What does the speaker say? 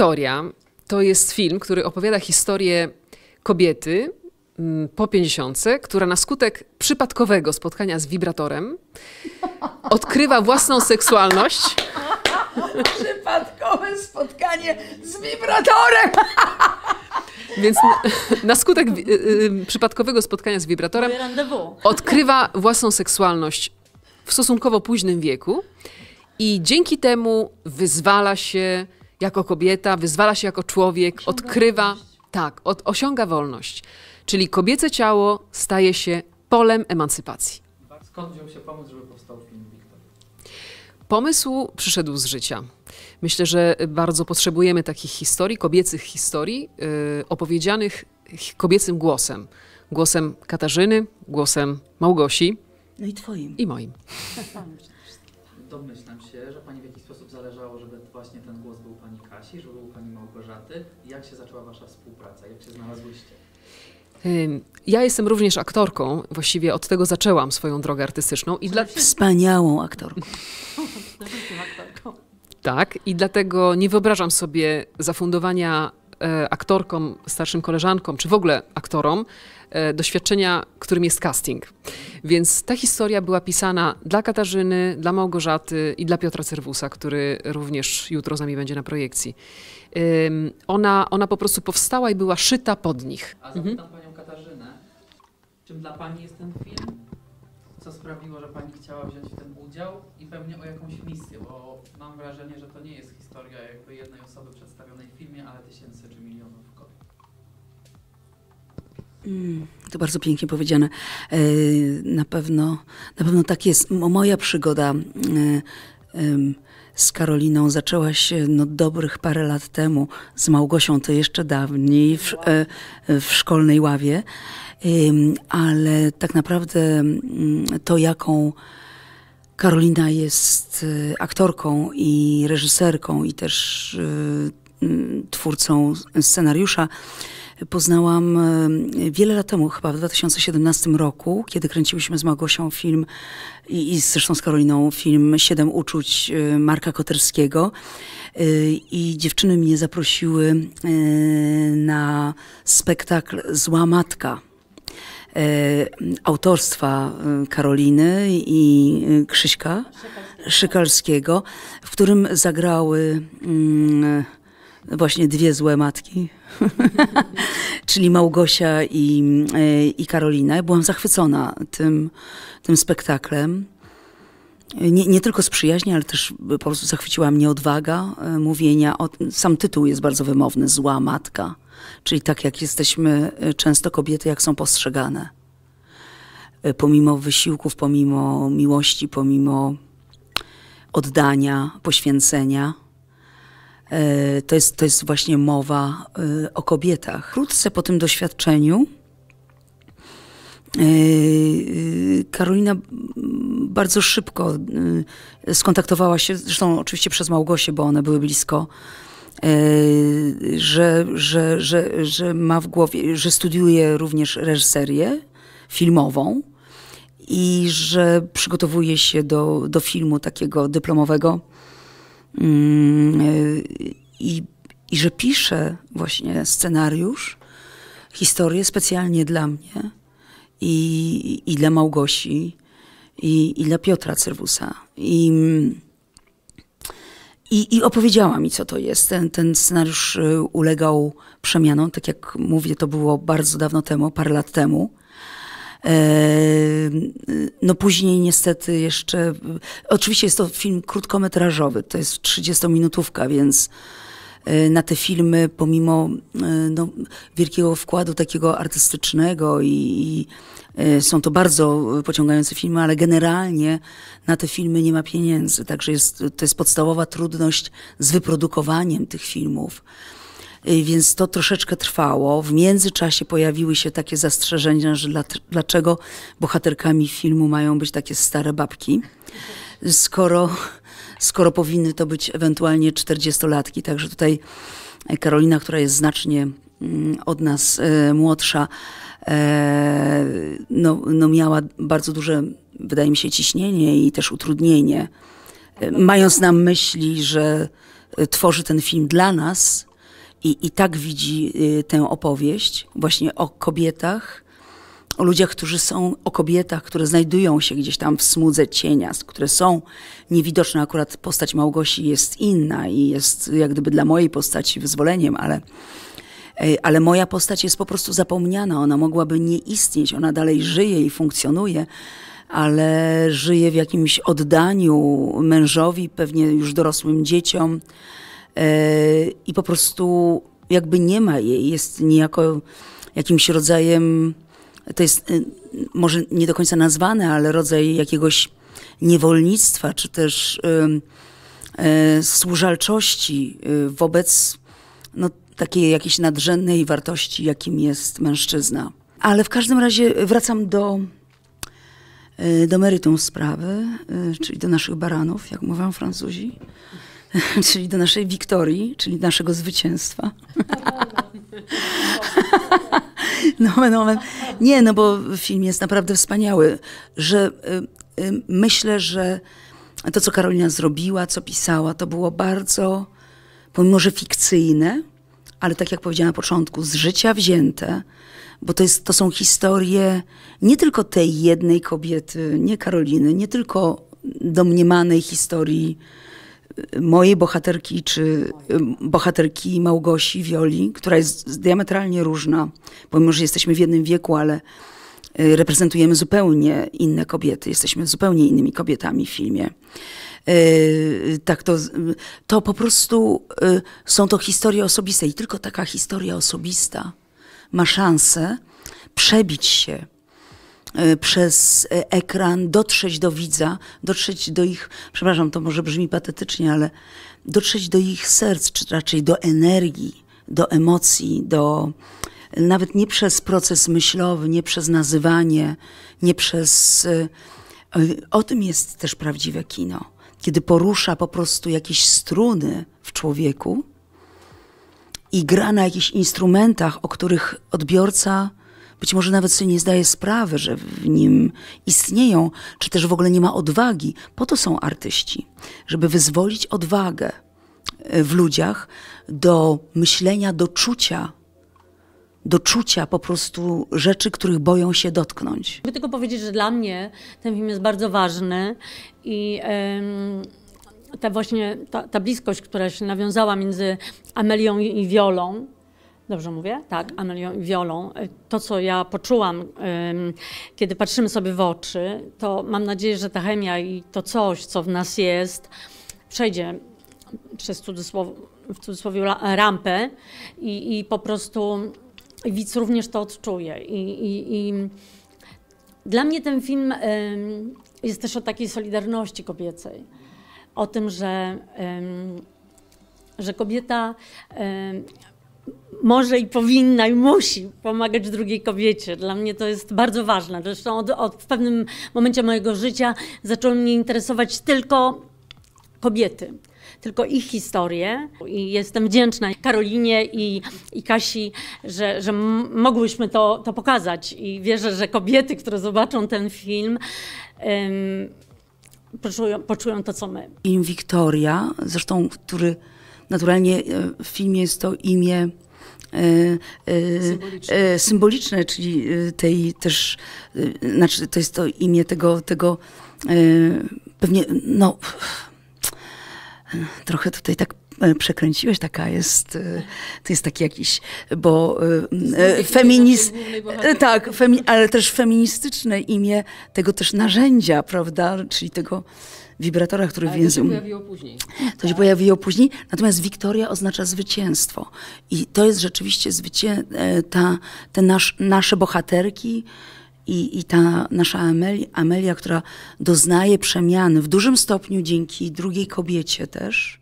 Historia to jest film, który opowiada historię kobiety mm, po pięćdziesiątce, która na skutek przypadkowego spotkania z wibratorem odkrywa własną seksualność. Przypadkowe spotkanie z wibratorem! Więc na, na skutek y, y, y, przypadkowego spotkania z wibratorem odkrywa własną seksualność w stosunkowo późnym wieku i dzięki temu wyzwala się jako kobieta, wyzwala się jako człowiek, osiąga odkrywa, wolność. tak, od, osiąga wolność. Czyli kobiece ciało staje się polem emancypacji. Skąd wziął się pomysł, żeby powstał film Wiktoria? Pomysł przyszedł z życia. Myślę, że bardzo potrzebujemy takich historii, kobiecych historii, yy, opowiedzianych kobiecym głosem. Głosem Katarzyny, głosem Małgosi. No i twoim. I moim. domyślam się, że Pani w jakiś sposób zależało, żeby właśnie ten głos był Pani Kasi, żeby był Pani Małgorzaty. Jak się zaczęła Wasza współpraca? Jak się znalazłyście? Ja jestem również aktorką, właściwie od tego zaczęłam swoją drogę artystyczną i dla... Wspaniałą aktorką. aktorką. Tak, i dlatego nie wyobrażam sobie zafundowania E, aktorkom, starszym koleżankom, czy w ogóle aktorom e, doświadczenia, którym jest casting. Więc ta historia była pisana dla Katarzyny, dla Małgorzaty i dla Piotra Cerwusa, który również jutro z nami będzie na projekcji. Ona, ona po prostu powstała i była szyta pod nich. A zapytam mhm. panią Katarzynę, czym dla pani jest ten film? co sprawiło, że Pani chciała wziąć w tym udział i pewnie o jakąś misję, bo mam wrażenie, że to nie jest historia jakby jednej osoby przedstawionej w filmie, ale tysięcy czy milionów kobiet. Mm, to bardzo pięknie powiedziane. E, na pewno, na pewno tak jest. Moja przygoda. Yy, yy, z Karoliną się e, no, dobrych parę lat temu, z Małgosią to jeszcze dawniej, w, e, w szkolnej ławie, ale tak naprawdę mm, to, jaką Karolina jest e, aktorką i reżyserką i też Mm, twórcą scenariusza, poznałam e, wiele lat temu, chyba w 2017 roku, kiedy kręciłyśmy z Małgosią film i, i zresztą z Karoliną film Siedem uczuć e, Marka Koterskiego. E, I dziewczyny mnie zaprosiły na spektakl Zła Matka autorstwa Karoliny i Krzyśka Szykalskiego, w którym zagrały mm, właśnie dwie złe matki, czyli Małgosia i, e, i Karolina. Ja byłam zachwycona tym, tym spektaklem. Nie, nie, tylko z przyjaźni, ale też po prostu zachwyciła mnie odwaga e, mówienia. O, sam tytuł jest bardzo wymowny, zła matka, czyli tak jak jesteśmy e, często kobiety, jak są postrzegane. Pomimo wysiłków, pomimo miłości, pomimo oddania, poświęcenia E, to jest, to jest właśnie mowa e, o kobietach. Wkrótce po tym doświadczeniu e, Karolina bardzo szybko skontaktowała się, zresztą oczywiście przez Małgosię, bo one były blisko, że, że, że, że ma w głowie, że studiuje również reżyserię filmową i że przygotowuje się do, do filmu takiego dyplomowego Mm, y, i, i że piszę właśnie scenariusz, historię specjalnie dla mnie i, i dla Małgosi i, i dla Piotra Cerwusa. I, i, I, opowiedziała mi, co to jest. Ten, ten scenariusz y, ulegał przemianom. Tak jak mówię, to było bardzo dawno temu, parę lat temu. Eee, no później niestety jeszcze, oczywiście jest to film krótkometrażowy, to jest 30-minutówka, więc e, na te filmy, pomimo e, no, wielkiego wkładu takiego artystycznego i, i, e, są to bardzo pociągające filmy, ale generalnie na te filmy nie ma pieniędzy. Także jest, to jest podstawowa trudność z wyprodukowaniem tych filmów. Y, więc to troszeczkę trwało. W międzyczasie pojawiły się takie zastrzeżenia, że dlaczego bohaterkami filmu mają być takie stare babki, skoro, skoro powinny to być ewentualnie czterdziestolatki. Także tutaj e, Karolina, która jest znacznie mm, od nas e, młodsza, e, no, no miała bardzo duże, wydaje mi się, ciśnienie i też utrudnienie, mając na myśli, że tworzy ten film dla nas, i, I tak widzi y, tę opowieść właśnie o kobietach, o ludziach, którzy są, o kobietach, które znajdują się gdzieś tam w smudze cienia, które są niewidoczne. Akurat postać Małgosi jest inna i jest jak gdyby dla mojej postaci wyzwoleniem, ale, e, ale moja postać jest po prostu zapomniana. Ona mogłaby nie istnieć, ona dalej żyje i funkcjonuje, ale żyje w jakimś oddaniu mężowi, pewnie już dorosłym dzieciom. E, i po prostu jakby nie ma jej, jest niejako jakimś rodzajem, to jest e, może nie do końca nazwane, ale rodzaj jakiegoś niewolnictwa, czy też e, służalczości wobec no, takiej jakiejś nadrzędnej wartości, jakim jest mężczyzna. Ale w każdym razie wracam do, do meritum sprawy, czyli do naszych baranów, jak mówią Francuzi. czyli do naszej wiktorii, czyli naszego zwycięstwa. nomen, nomen. No, no. Nie, no bo film jest naprawdę wspaniały, że y, y, myślę, że to, co Karolina zrobiła, co pisała, to było bardzo, pomimo że fikcyjne, ale tak jak powiedziałam na początku, z życia wzięte, bo to, jest, to są historie nie tylko tej jednej kobiety, nie Karoliny, nie tylko domniemanej historii mojej bohaterki, czy bohaterki Małgosi Wioli, która jest diametralnie różna, pomimo, że jesteśmy w jednym wieku, ale y, reprezentujemy zupełnie inne kobiety, jesteśmy zupełnie innymi kobietami w filmie. Y, tak to, to po prostu y, są to historie osobiste i tylko taka historia osobista ma szansę przebić się Y, przez y, ekran dotrzeć do widza, dotrzeć do ich, przepraszam, to może brzmi patetycznie, ale dotrzeć do ich serc, czy raczej do energii, do emocji, do nawet nie przez proces myślowy, nie przez nazywanie, nie przez. Y, o tym jest też prawdziwe kino. Kiedy porusza po prostu jakieś struny w człowieku i gra na jakichś instrumentach, o których odbiorca być może nawet sobie nie zdaje sprawy, że w nim istnieją, czy też w ogóle nie ma odwagi. Po to są artyści, żeby wyzwolić odwagę e, w ludziach do myślenia, do czucia, do czucia po prostu rzeczy, których boją się dotknąć. Chcę tylko powiedzieć, że dla mnie ten film jest bardzo ważny i. Yy ta właśnie ta, ta, bliskość, która się nawiązała między Amelią i Wiolą, Dobrze mówię? Tak, Amelią i Wiolą. E, to, co ja poczułam, kiedy patrzymy sobie w oczy, to mam nadzieję, że ta chemia i to coś, co w nas jest, przejdzie przez cudzysłow, w cudzysłowie rampę i, i po prostu widz również to odczuje. I, i, i dla mnie ten film jest też o takiej solidarności kobiecej. O tym, że, że kobieta może i powinna i musi pomagać drugiej kobiecie. Dla mnie to jest bardzo ważne. Zresztą od, od w pewnym momencie mojego życia zaczęły mnie interesować tylko kobiety tylko ich historię. I jestem wdzięczna Karolinie i, i Kasi, że, że mogłyśmy to, to pokazać. I wierzę, że kobiety, które zobaczą ten film, poczują, poczują to, co my. Im Wiktoria, zresztą, który Naturalnie w e, filmie jest to imię e, e, symboliczne. symboliczne, czyli tej też, znaczy to jest to imię tego, tego pewnie, no trochę tutaj tak E, przekręciłeś, taka jest, e, to jest taki jakiś, bo e, feminist, tak, femi, ale też feministyczne imię tego też narzędzia, prawda, czyli tego wibratora, który ale języku... To się pojawiło później. To się tak. pojawiło później, natomiast wiktoria oznacza zwycięstwo i to jest rzeczywiście zwycię... ta, te nasz, nasze bohaterki, i, i ta nasza Amelia, Amelia, która doznaje przemiany w dużym stopniu dzięki drugiej kobiecie też,